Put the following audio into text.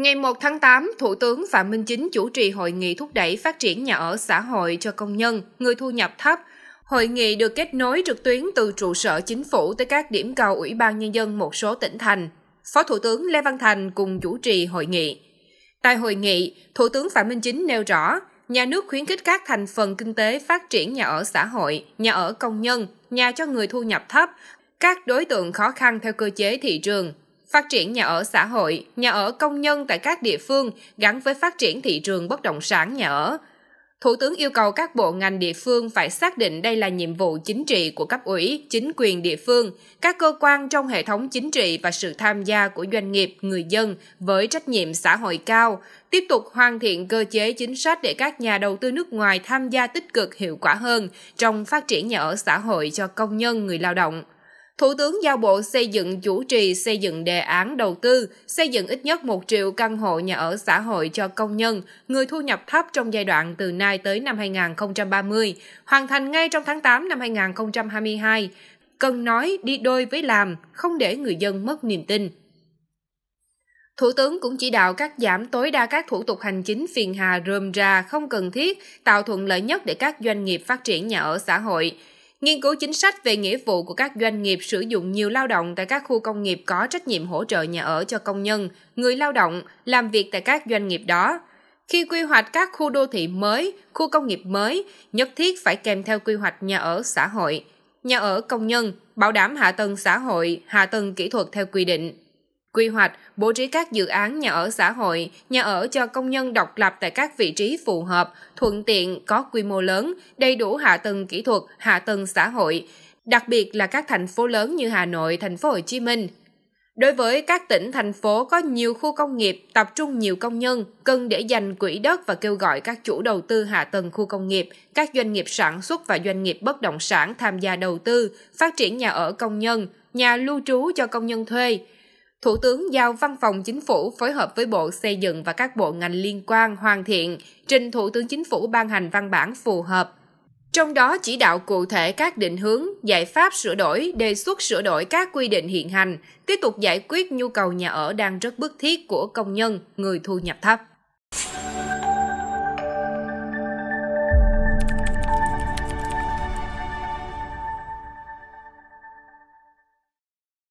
Ngày 1 tháng 8, Thủ tướng Phạm Minh Chính chủ trì hội nghị thúc đẩy phát triển nhà ở xã hội cho công nhân, người thu nhập thấp. Hội nghị được kết nối trực tuyến từ trụ sở chính phủ tới các điểm cầu Ủy ban Nhân dân một số tỉnh thành. Phó Thủ tướng Lê Văn Thành cùng chủ trì hội nghị. Tại hội nghị, Thủ tướng Phạm Minh Chính nêu rõ, nhà nước khuyến khích các thành phần kinh tế phát triển nhà ở xã hội, nhà ở công nhân, nhà cho người thu nhập thấp, các đối tượng khó khăn theo cơ chế thị trường, phát triển nhà ở xã hội, nhà ở công nhân tại các địa phương gắn với phát triển thị trường bất động sản nhà ở. Thủ tướng yêu cầu các bộ ngành địa phương phải xác định đây là nhiệm vụ chính trị của cấp ủy, chính quyền địa phương, các cơ quan trong hệ thống chính trị và sự tham gia của doanh nghiệp, người dân với trách nhiệm xã hội cao, tiếp tục hoàn thiện cơ chế chính sách để các nhà đầu tư nước ngoài tham gia tích cực hiệu quả hơn trong phát triển nhà ở xã hội cho công nhân người lao động. Thủ tướng giao Bộ Xây dựng chủ trì xây dựng đề án đầu tư, xây dựng ít nhất 1 triệu căn hộ nhà ở xã hội cho công nhân, người thu nhập thấp trong giai đoạn từ nay tới năm 2030, hoàn thành ngay trong tháng 8 năm 2022. Cần nói đi đôi với làm, không để người dân mất niềm tin. Thủ tướng cũng chỉ đạo cắt giảm tối đa các thủ tục hành chính phiền hà rườm rà không cần thiết, tạo thuận lợi nhất để các doanh nghiệp phát triển nhà ở xã hội nghiên cứu chính sách về nghĩa vụ của các doanh nghiệp sử dụng nhiều lao động tại các khu công nghiệp có trách nhiệm hỗ trợ nhà ở cho công nhân, người lao động làm việc tại các doanh nghiệp đó. Khi quy hoạch các khu đô thị mới, khu công nghiệp mới, nhất thiết phải kèm theo quy hoạch nhà ở xã hội, nhà ở công nhân, bảo đảm hạ tầng xã hội, hạ tầng kỹ thuật theo quy định quy hoạch, bố trí các dự án nhà ở xã hội, nhà ở cho công nhân độc lập tại các vị trí phù hợp, thuận tiện, có quy mô lớn, đầy đủ hạ tầng kỹ thuật, hạ tầng xã hội, đặc biệt là các thành phố lớn như Hà Nội, thành phố Hồ Chí Minh. Đối với các tỉnh thành phố có nhiều khu công nghiệp, tập trung nhiều công nhân, cần để dành quỹ đất và kêu gọi các chủ đầu tư hạ tầng khu công nghiệp, các doanh nghiệp sản xuất và doanh nghiệp bất động sản tham gia đầu tư, phát triển nhà ở công nhân, nhà lưu trú cho công nhân thuê, Thủ tướng giao Văn phòng Chính phủ phối hợp với Bộ Xây dựng và các bộ ngành liên quan hoàn thiện, trình Thủ tướng Chính phủ ban hành văn bản phù hợp. Trong đó chỉ đạo cụ thể các định hướng, giải pháp sửa đổi, đề xuất sửa đổi các quy định hiện hành, tiếp tục giải quyết nhu cầu nhà ở đang rất bức thiết của công nhân, người thu nhập thấp.